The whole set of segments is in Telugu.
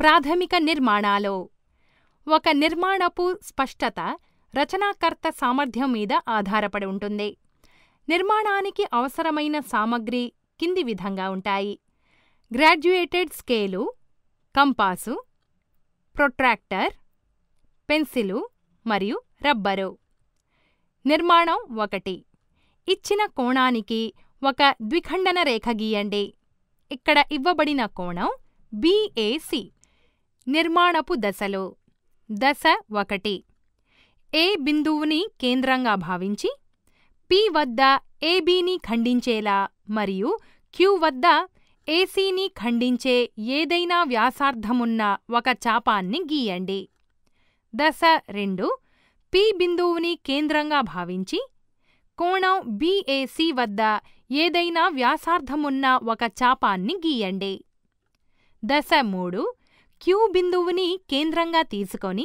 ప్రాథమిక నిర్మాణాలో ఒక నిర్మాణపు స్పష్టత రచనాకర్త సామర్థ్యం మీద ఆధారపడి ఉంటుంది నిర్మాణానికి అవసరమైన సామగ్రి కింది విధంగా ఉంటాయి graduated scale compass protractor pencil మరియు రబ్బరు నిర్మాణం ఒకటి ఇచ్చిన కోణానికి ఒక ద్విఖండన రేఖ గీయండి ఇక్కడ ఇవ్వబడిన కోణం బీఏసీ నిర్మాణపు దశలో దశ ఒకటి ఏ బిందువుని కేంద్రంగా భావించి పి వద్ద ఏబీని ఖండించేలా మరియు క్యూ వద్ద ఏసీని ఖండించే ఏదైనా వ్యాసార్థమున్న ఒక చాపాన్ని గీయండి దశ రెండు పి బిందువుని కేంద్రంగా భావించి కోణం బీఏసీ వద్ద ఏదైనా వ్యాసార్థమున్న ఒక చాపాన్ని గీయండి దశ మూడు క్యూ బిందువుని కేంద్రంగా తీసుకొని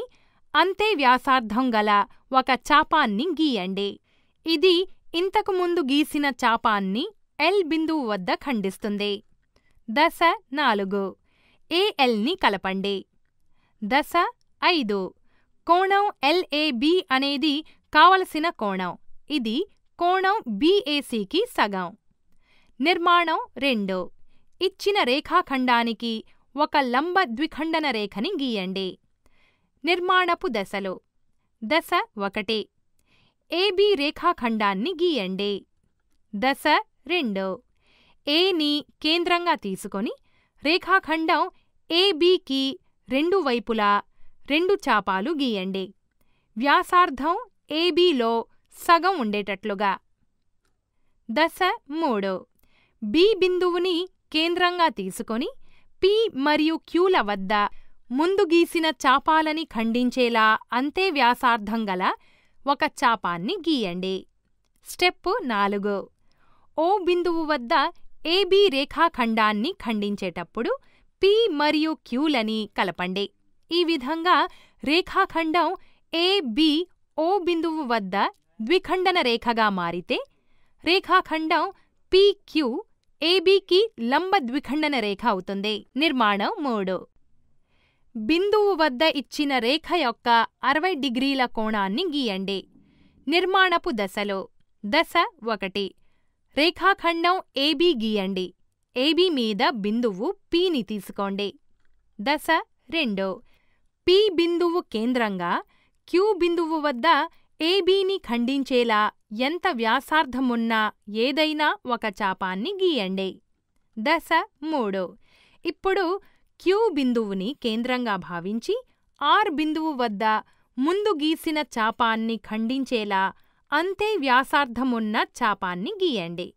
అంతే వ్యాసార్థం గల ఒక చాపాన్ని గీయండి ఇది ఇంతకు ముందు గీసిన చాపాన్ని ఎల్ బిందువు వద్ద ఖండిస్తుంది దశ నాలుగు ఏఎల్ని కలపండి దశ ఐదు కోణం ఎల్ఏబి అనేది కావలసిన కోణం ఇది కోణం బిఏసికి సగం నిర్మాణం రెండు ఇచ్చిన రేఖాఖండానికి ఒక లంబ ద్విఖండన రేఖని గీయండి నిర్మాణపు దశలో దశ ఒకటి ఏబి రేఖాఖండాన్ని గీయండి దశ రెండు ఏని కేంద్రంగా తీసుకొని రేఖాఖండం ఏబికి రెండు వైపులా రెండు చాపాలు గీయండి వ్యాసార్థం ఏబీలో సగం ఉండేటట్లుగా దశ మూడు బి బిందువుని కేంద్రంగా తీసుకొని పి మరియు క్యూల వద్ద ముందు గీసిన చాపాలని ఖండించేలా అంతే వ్యాసార్థం గల ఒక చాపాన్ని గీయండి స్టెప్ నాలుగు ఓ బిందువు వద్ద ఏబీ రేఖాఖండాన్ని ఖండించేటప్పుడు పి మరియు క్యూలని కలపండి ఈ విధంగా రేఖాఖండం ఏబి ఓ బిందువు వద్ద ద్విఖండన రేఖగా మారితే రేఖాఖండం క్యూ ఏబీకి లంబ ద్విఖండన రేఖ అవుతుంది నిర్మాణం మూడు బిందువు వద్ద ఇచ్చిన రేఖ యొక్క అరవై డిగ్రీల కోణాన్ని గీయండి నిర్మాణపు దశలో దశ ఒకటి రేఖాఖండం ఏబీ గీయండి ఏబీ మీద బిందువు పీని తీసుకోండి దశ రెండు పీ బిందువు కేంద్రంగా క్యూ బిందువు వద్ద ఏబీని ఖండించేలా ఎంత వ్యాసార్థమున్నా ఏదైనా ఒక చాపాన్ని గీయండి దశ మూడు ఇప్పుడు క్యూ బిందువుని కేంద్రంగా భావించి ఆర్ బిందువు వద్ద ముందు గీసిన చాపాన్ని ఖండించేలా అంతే వ్యాసార్థమున్న చాపాన్ని గీయండి